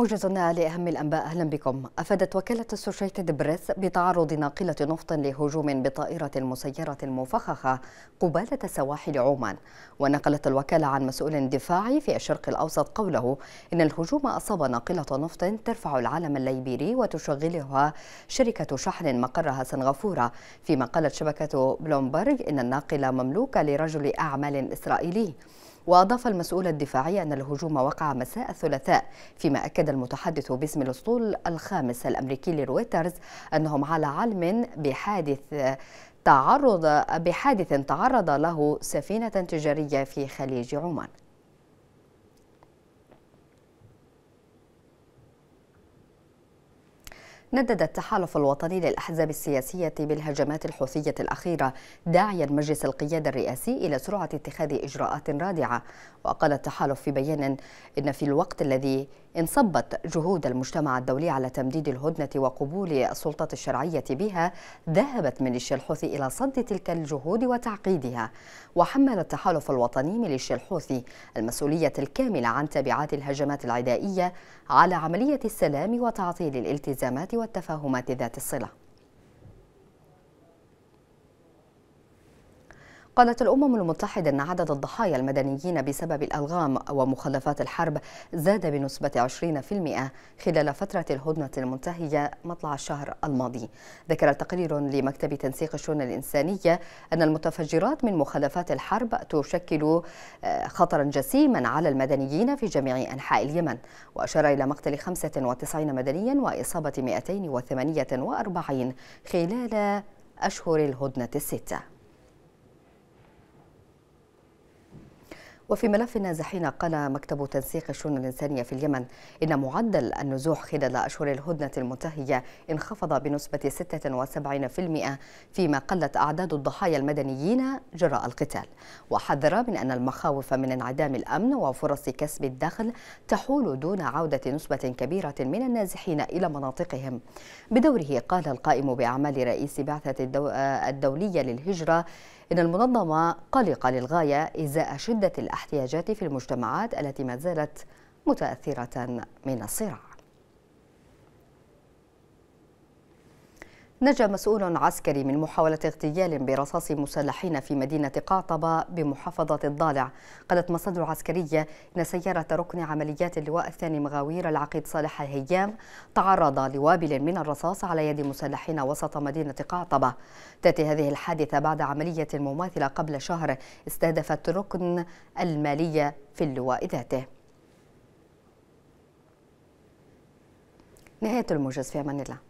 موجز لأهم الأنباء أهلا بكم أفادت وكالة السوشيتد بريس بتعرض ناقلة نفط لهجوم بطائرة مسيرة مفخخة قبالة سواحل عمان ونقلت الوكالة عن مسؤول دفاعي في الشرق الأوسط قوله إن الهجوم أصاب ناقلة نفط ترفع العلم الليبيري وتشغلها شركة شحن مقرها سنغافورة فيما قالت شبكة بلومبرج إن الناقلة مملوكة لرجل أعمال إسرائيلي وأضاف المسؤول الدفاعي أن الهجوم وقع مساء الثلاثاء فيما أكد المتحدث باسم الأسطول الخامس الأمريكي لرويترز أنهم على علم بحادث تعرض بحادث تعرض له سفينة تجارية في خليج عمان ندد التحالف الوطني للأحزاب السياسية بالهجمات الحوثية الأخيرة داعيا مجلس القيادة الرئاسي إلى سرعة اتخاذ إجراءات رادعة وقال التحالف في بيان إن في الوقت الذي إن صبت جهود المجتمع الدولي على تمديد الهدنة وقبول السلطة الشرعية بها ذهبت ميليشيا الحوثي إلى صد تلك الجهود وتعقيدها وحمل التحالف الوطني ميليشيا الحوثي المسؤولية الكاملة عن تبعات الهجمات العدائية على عملية السلام وتعطيل الالتزامات والتفاهمات ذات الصلة قالت الأمم المتحدة أن عدد الضحايا المدنيين بسبب الألغام ومخلفات الحرب زاد بنسبة 20% خلال فترة الهدنة المنتهية مطلع الشهر الماضي ذكر تقرير لمكتب تنسيق الشؤون الإنسانية أن المتفجرات من مخلفات الحرب تشكل آه، خطرا جسيما على المدنيين في جميع أنحاء اليمن وأشار إلى مقتل 95 مدنيا وإصابة 248 خلال أشهر الهدنة الستة وفي ملف النازحين قال مكتب تنسيق الشؤون الإنسانية في اليمن إن معدل النزوح خلال أشهر الهدنة المنتهية انخفض بنسبة 76% فيما قلت أعداد الضحايا المدنيين جراء القتال وحذر من أن المخاوف من انعدام الأمن وفرص كسب الدخل تحول دون عودة نسبة كبيرة من النازحين إلى مناطقهم بدوره قال القائم بأعمال رئيس بعثة الدولية للهجرة إن المنظمة قلقة للغاية إزاء شدة الاحتياجات في المجتمعات التي ما زالت متأثرة من الصراع نجا مسؤول عسكري من محاولة اغتيال برصاص مسلحين في مدينة قعطبة بمحافظة الضالع قالت مصادر عسكرية أن سيارة ركن عمليات اللواء الثاني مغاوير العقيد صالح الهيام تعرض لوابل من الرصاص على يد مسلحين وسط مدينة قعطبة تأتي هذه الحادثة بعد عملية مماثلة قبل شهر استهدفت ركن المالية في اللواء ذاته نهاية الموجز في أمان الله